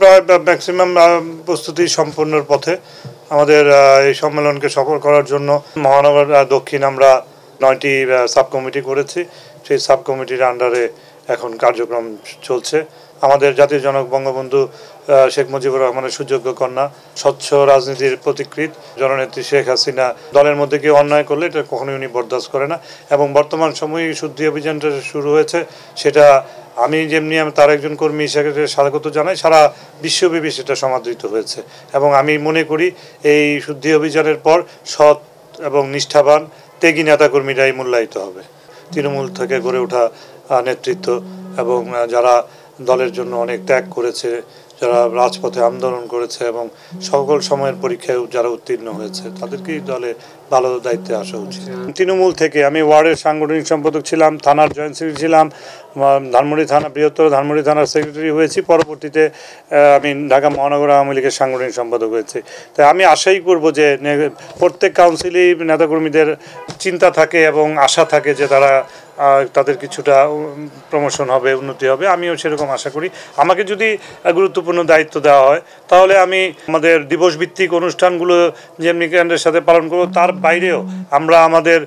প্রায় ম্যাক্সিমাম প্রস্তুতি সম্পূর্ণর পথে আমাদের এই সম্মেলনকে সফল করার জন্য মহানগর দক্ষিণ আমরা নয়টি সাব কমিটি করেছি সেই সাব কমিটির আন্ডারে এখন কার্যক্রম চলছে আমাদের জাতির জনক বঙ্গবন্ধু শেখ মুজিবুর রহমানের সুযোগ্য কন্যা স্বচ্ছ রাজনীতির প্রতিকৃত জননেত্রী শেখ হাসিনা দলের মধ্যে কেউ অন্যায় করলে এটা কখনোই উনি বরদাস্ত করে না এবং বর্তমান সময়ে শুদ্ধি অভিযানটা শুরু হয়েছে সেটা আমি যেমনি আমি তার একজন কর্মী হিসেবে স্বাগত জানাই সারা বিশ্বব্যাপী সেটা সমাদৃত হয়েছে এবং আমি মনে করি এই শুদ্ধি অভিযানের পর সৎ এবং নিষ্ঠাবান ত্যাগী নেতাকর্মীরাই মূল্যায়িত হবে তৃণমূল থেকে গড়ে ওঠা নেতৃত্ব এবং যারা দলের জন্য অনেক ত্যাগ করেছে যারা রাজপথে আন্দোলন করেছে এবং সকল সময়ের পরীক্ষায় যারা উত্তীর্ণ হয়েছে তাদেরকেই দলে ভালো দায়িত্বে আসা উচিত আচ্ছা। তৃণমূল থেকে আমি ওয়ার্ডের সাংগঠনিক সম্পাদক ছিলাম থানার জয়েন্ট সেক্রেটারি ছিলাম ধানমন্ডি থানা বৃহত্তর ধানমন্ডি থানার সেক্রেটারি হয়েছি পরবর্তীতে আমি ঢাকা মহানগর আওয়ামী লীগের সাংগঠনিক সম্পাদক হয়েছি তাই আমি আশাই করব যে প্রত্যেক কাউন্সিলেই নেতাকর্মীদের চিন্তা থাকে এবং আশা থাকে যে তারা তাদের কিছুটা প্রমোশন হবে উন্নতি হবে আমিও সেরকম আশা করি আমাকে যদি গুরুত্ব গুরুত্বপূর্ণ দায়িত্ব দেওয়া হয় তাহলে আমি আমাদের দিবস ভিত্তিক অনুষ্ঠানগুলো যেমনি কেন্দ্রের সাথে পালন করব তার বাইরেও আমরা আমাদের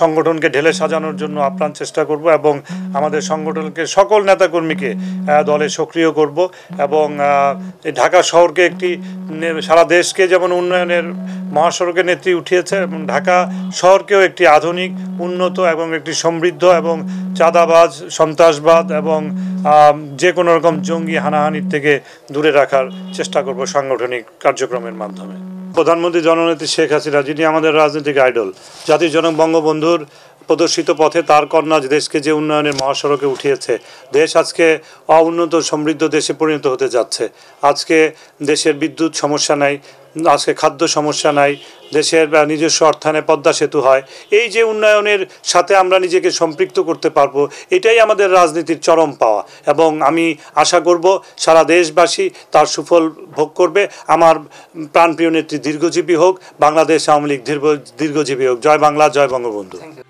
সংগঠনকে ঢেলে সাজানোর জন্য আপ্রাণ চেষ্টা করব এবং আমাদের সংগঠনকে সকল নেতাকর্মীকে দলে সক্রিয় করব এবং ঢাকা শহরকে একটি সারা দেশকে যেমন উন্নয়নের মহাসড়কের নেত্রী উঠিয়েছে এবং ঢাকা শহরকেও একটি আধুনিক উন্নত এবং একটি সমৃদ্ধ এবং চাঁদাবাজ সন্ত্রাসবাদ এবং যে কোনো রকম জঙ্গি হানাহানির থেকে দূরে রাখার চেষ্টা করব সাংগঠনিক কার্যক্রমের মাধ্যমে প্রধানমন্ত্রী জননেত্রী শেখ হাসিনা যিনি আমাদের রাজনৈতিক আইডল জাতির জনক বঙ্গবন্ধুর প্রদর্শিত পথে তার কন্যা দেশকে যে উন্নয়নের মহাসড়কে উঠিয়েছে দেশ আজকে অউন্নত সমৃদ্ধ দেশে পরিণত হতে যাচ্ছে আজকে দেশের বিদ্যুৎ সমস্যা নাই আজকে খাদ্য সমস্যা নাই দেশের নিজস্ব অর্থানে পদ্মা সেতু হয় এই যে উন্নয়নের সাথে আমরা নিজেকে সম্পৃক্ত করতে পারব এটাই আমাদের রাজনীতির চরম পাওয়া এবং আমি আশা করব সারা দেশবাসী তার সুফল ভোগ করবে আমার প্রাণপ্রিয় নেত্রী দীর্ঘজীবী হোক বাংলাদেশ আওয়ামী লীগ দীর্ঘ দীর্ঘজীবী হোক জয় বাংলা জয় বঙ্গবন্ধু